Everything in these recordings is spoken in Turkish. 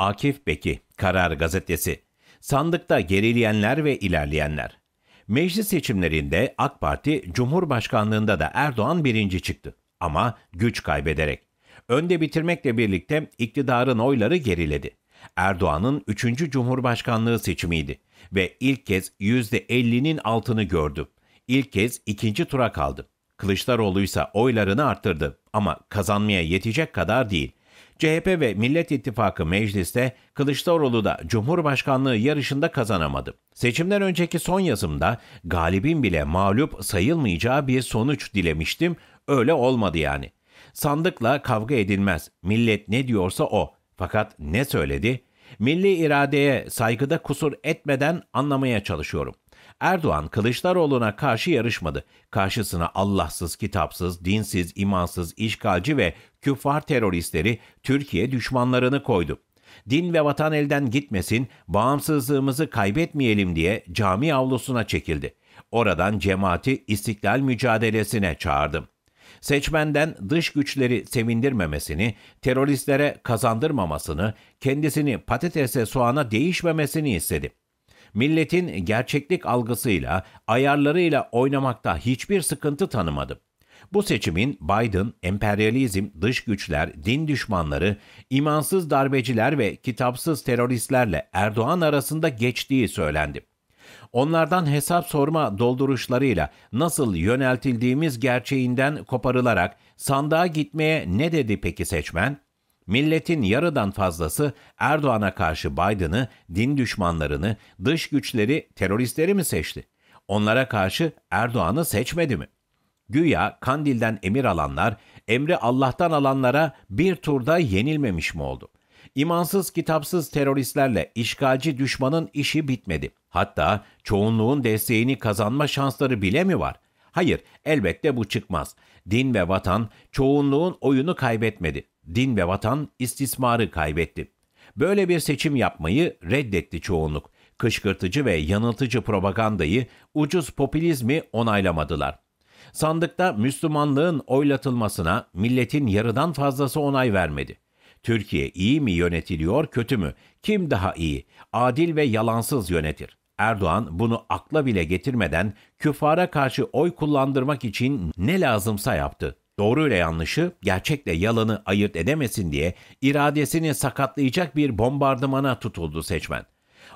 Akif Beki, Karar Gazetesi. Sandıkta gerileyenler ve ilerleyenler. Meclis seçimlerinde AK Parti Cumhurbaşkanlığında da Erdoğan birinci çıktı ama güç kaybederek. Önde bitirmekle birlikte iktidarın oyları geriledi. Erdoğan'ın 3. Cumhurbaşkanlığı seçimiydi ve ilk kez %50'nin altını gördü. İlk kez ikinci tura kaldı. Kılıçdaroğlu ise oylarını arttırdı ama kazanmaya yetecek kadar değil. CHP ve Millet İttifakı mecliste Kılıçdaroğlu da Cumhurbaşkanlığı yarışında kazanamadı. Seçimden önceki son yazımda galibin bile mağlup sayılmayacağı bir sonuç dilemiştim. Öyle olmadı yani. Sandıkla kavga edilmez. Millet ne diyorsa o. Fakat ne söyledi? Milli iradeye saygıda kusur etmeden anlamaya çalışıyorum. Erdoğan Kılıçdaroğlu'na karşı yarışmadı. Karşısına Allahsız, kitapsız, dinsiz, imansız, işgalci ve küffar teröristleri Türkiye düşmanlarını koydu. Din ve vatan elden gitmesin, bağımsızlığımızı kaybetmeyelim diye cami avlusuna çekildi. Oradan cemaati istiklal mücadelesine çağırdım. Seçmenden dış güçleri sevindirmemesini, teröristlere kazandırmamasını, kendisini patatese soğana değişmemesini istedi. Milletin gerçeklik algısıyla, ayarlarıyla oynamakta hiçbir sıkıntı tanımadı. Bu seçimin Biden, emperyalizm, dış güçler, din düşmanları, imansız darbeciler ve kitapsız teröristlerle Erdoğan arasında geçtiği söylendi. Onlardan hesap sorma dolduruşlarıyla nasıl yöneltildiğimiz gerçeğinden koparılarak sandığa gitmeye ne dedi peki seçmen? Milletin yarıdan fazlası Erdoğan'a karşı Biden'ı, din düşmanlarını, dış güçleri, teröristleri mi seçti? Onlara karşı Erdoğan'ı seçmedi mi? Güya Kandil'den emir alanlar, emri Allah'tan alanlara bir turda yenilmemiş mi oldu? İmansız kitapsız teröristlerle işgalci düşmanın işi bitmedi. Hatta çoğunluğun desteğini kazanma şansları bile mi var? Hayır, elbette bu çıkmaz. Din ve vatan çoğunluğun oyunu kaybetmedi din ve vatan istismarı kaybetti. Böyle bir seçim yapmayı reddetti çoğunluk. Kışkırtıcı ve yanıltıcı propagandayı, ucuz popülizmi onaylamadılar. Sandıkta Müslümanlığın oylatılmasına milletin yarıdan fazlası onay vermedi. Türkiye iyi mi yönetiliyor, kötü mü? Kim daha iyi? Adil ve yalansız yönetir. Erdoğan bunu akla bile getirmeden küfara karşı oy kullandırmak için ne lazımsa yaptı. Doğru ile yanlışı, gerçekle yalanı ayırt edemesin diye iradesini sakatlayacak bir bombardımana tutuldu seçmen.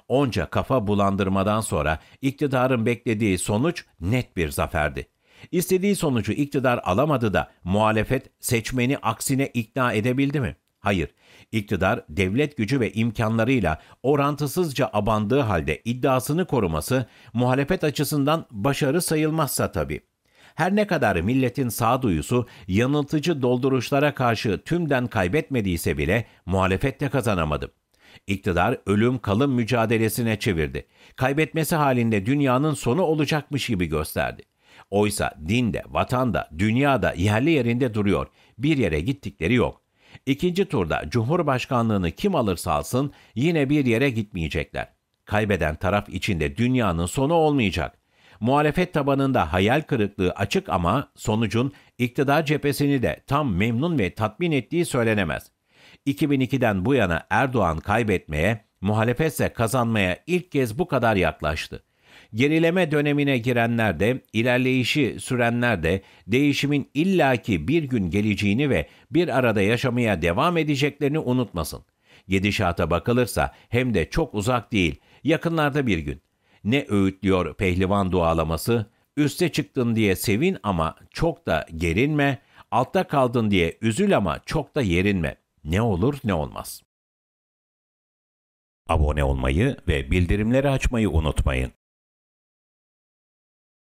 Onca kafa bulandırmadan sonra iktidarın beklediği sonuç net bir zaferdi. İstediği sonucu iktidar alamadı da muhalefet seçmeni aksine ikna edebildi mi? Hayır. İktidar devlet gücü ve imkanlarıyla orantısızca abandığı halde iddiasını koruması muhalefet açısından başarı sayılmazsa tabii. Her ne kadar milletin sağduyusu yanıltıcı dolduruşlara karşı tümden kaybetmediyse bile muhalefette kazanamadı. İktidar ölüm kalım mücadelesine çevirdi. Kaybetmesi halinde dünyanın sonu olacakmış gibi gösterdi. Oysa din de, vatan da, dünya da yerli yerinde duruyor. Bir yere gittikleri yok. İkinci turda Cumhurbaşkanlığını kim alırsa alsın yine bir yere gitmeyecekler. Kaybeden taraf içinde dünyanın sonu olmayacak. Muhalefet tabanında hayal kırıklığı açık ama sonucun iktidar cephesini de tam memnun ve tatmin ettiği söylenemez. 2002'den bu yana Erdoğan kaybetmeye, muhalefetse kazanmaya ilk kez bu kadar yaklaştı. Gerileme dönemine girenler de, ilerleyişi sürenler de değişimin illaki bir gün geleceğini ve bir arada yaşamaya devam edeceklerini unutmasın. Gidişata bakılırsa hem de çok uzak değil, yakınlarda bir gün ne öğütlüyor pehlivan dualaması? Üste çıktın diye sevin ama çok da gerinme, altta kaldın diye üzül ama çok da yerinme. Ne olur ne olmaz. Abone olmayı ve bildirimleri açmayı unutmayın.